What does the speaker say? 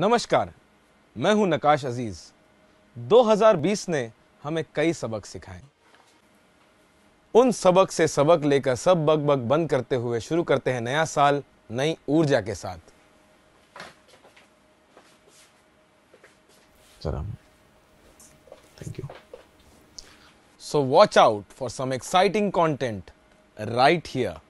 नमस्कार मैं हूं नकाश अजीज 2020 ने हमें कई सबक सिखाए उन सबक से सबक लेकर सब बग बग बंद करते हुए शुरू करते हैं नया साल नई ऊर्जा के साथ thank you so watch out for some exciting content right here